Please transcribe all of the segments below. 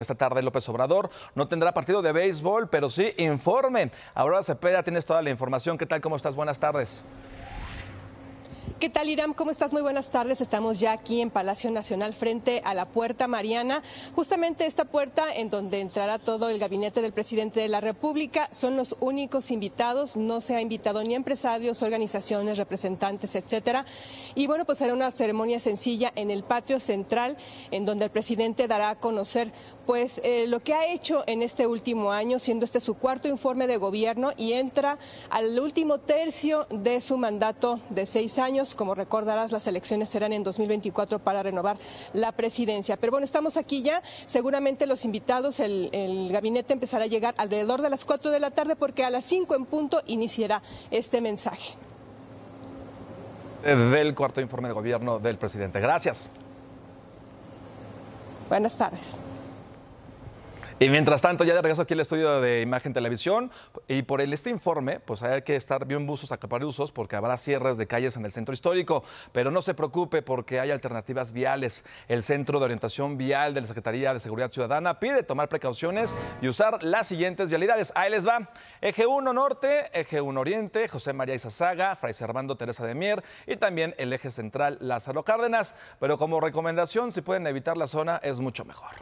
Esta tarde López Obrador no tendrá partido de béisbol, pero sí informe. Aurora Cepeda, tienes toda la información. ¿Qué tal? ¿Cómo estás? Buenas tardes. ¿Qué tal, Irán? ¿Cómo estás? Muy buenas tardes. Estamos ya aquí en Palacio Nacional frente a la Puerta Mariana. Justamente esta puerta en donde entrará todo el gabinete del presidente de la República. Son los únicos invitados. No se ha invitado ni empresarios, organizaciones, representantes, etcétera. Y bueno, pues será una ceremonia sencilla en el patio central en donde el presidente dará a conocer pues eh, lo que ha hecho en este último año, siendo este su cuarto informe de gobierno y entra al último tercio de su mandato de seis años como recordarás, las elecciones serán en 2024 para renovar la presidencia. Pero bueno, estamos aquí ya. Seguramente los invitados, el, el gabinete empezará a llegar alrededor de las 4 de la tarde porque a las 5 en punto iniciará este mensaje. Del cuarto informe de gobierno del presidente. Gracias. Buenas tardes. Y mientras tanto, ya de regreso aquí el estudio de Imagen Televisión. Y por este informe, pues hay que estar bien buzos a caparuzos porque habrá cierres de calles en el centro histórico. Pero no se preocupe porque hay alternativas viales. El Centro de Orientación Vial de la Secretaría de Seguridad Ciudadana pide tomar precauciones y usar las siguientes vialidades. Ahí les va. Eje 1 Norte, Eje 1 Oriente, José María Izazaga, Fray Servando Teresa de Mier y también el Eje Central Lázaro Cárdenas. Pero como recomendación, si pueden evitar la zona, es mucho mejor.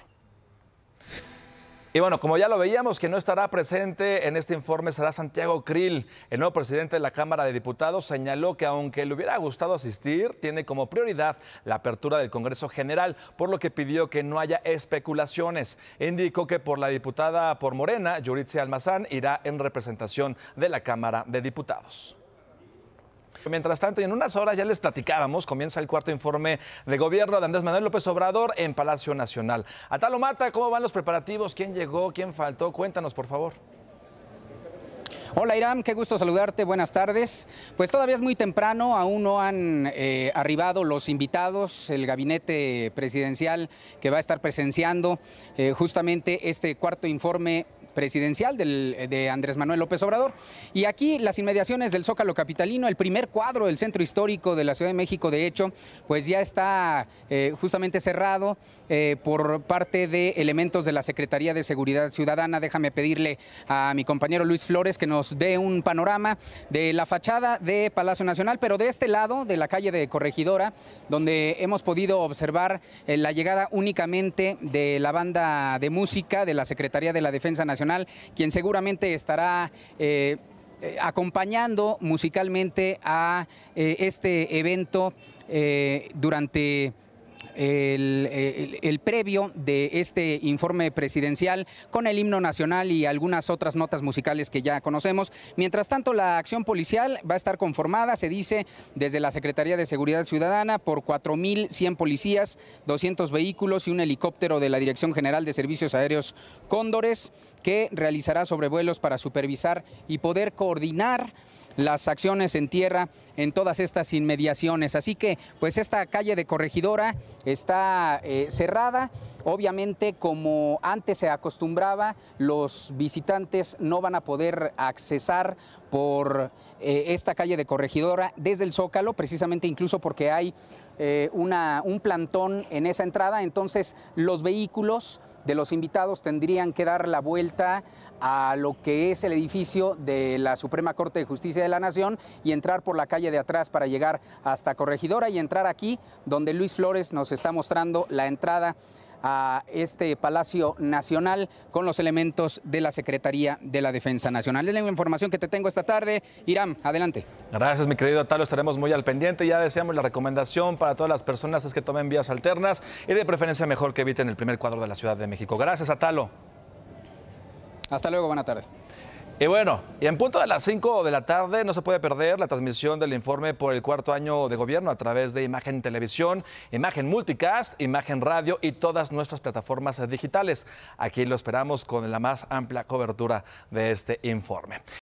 Y bueno, como ya lo veíamos, que no estará presente en este informe será Santiago Krill. El nuevo presidente de la Cámara de Diputados señaló que aunque le hubiera gustado asistir, tiene como prioridad la apertura del Congreso General, por lo que pidió que no haya especulaciones. Indicó que por la diputada por Morena, Yuritsi Almazán, irá en representación de la Cámara de Diputados. Mientras tanto, y en unas horas ya les platicábamos, comienza el cuarto informe de gobierno de Andrés Manuel López Obrador en Palacio Nacional. Atalo Mata, ¿cómo van los preparativos? ¿Quién llegó? ¿Quién faltó? Cuéntanos, por favor. Hola Irán. qué gusto saludarte, buenas tardes. Pues todavía es muy temprano, aún no han eh, arribado los invitados, el gabinete presidencial que va a estar presenciando eh, justamente este cuarto informe presidencial de Andrés Manuel López Obrador. Y aquí las inmediaciones del Zócalo Capitalino, el primer cuadro del centro histórico de la Ciudad de México, de hecho, pues ya está eh, justamente cerrado eh, por parte de elementos de la Secretaría de Seguridad Ciudadana. Déjame pedirle a mi compañero Luis Flores que nos dé un panorama de la fachada de Palacio Nacional, pero de este lado, de la calle de Corregidora, donde hemos podido observar eh, la llegada únicamente de la banda de música de la Secretaría de la Defensa Nacional quien seguramente estará... Eh, eh, acompañando musicalmente a eh, este evento durante el, previo de este informe presidencial con el himno nacional y algunas otras notas musicales que ya conocemos. Mientras tanto, la acción policial va a estar conformada, se dice, desde la Secretaría de Seguridad Ciudadana por 4.100 policías, 200 vehículos y un helicóptero de la Dirección General de Servicios Aéreos Cóndores que realizará sobrevuelos para supervisar y poder coordinar las acciones en tierra en todas estas inmediaciones. Así que pues esta calle de Corregidora está eh, cerrada. Obviamente, como antes se acostumbraba, los visitantes no van a poder accesar por eh, esta calle de Corregidora desde el Zócalo, precisamente incluso porque hay eh, un plantón en esa entrada, entonces los vehículos de los invitados tendrían que dar la vuelta a lo que es el edificio de la Suprema Corte de Justicia de la Nación y entrar por la calle de atrás para llegar hasta Corregidora y entrar aquí donde Luis Flores nos está mostrando la entrada a este Palacio Nacional con los elementos de la Secretaría de la Defensa Nacional. Es la información que te tengo esta tarde. Irán, adelante. Gracias, mi querido Atalo. Estaremos muy al pendiente. Ya deseamos la recomendación para todas las personas es que tomen vías alternas y de preferencia mejor que eviten el primer cuadro de la Ciudad de México. Gracias, Atalo. Hasta luego, buena tarde. Y bueno, y en punto de las 5 de la tarde no se puede perder la transmisión del informe por el cuarto año de gobierno a través de Imagen Televisión, Imagen Multicast, Imagen Radio y todas nuestras plataformas digitales. Aquí lo esperamos con la más amplia cobertura de este informe.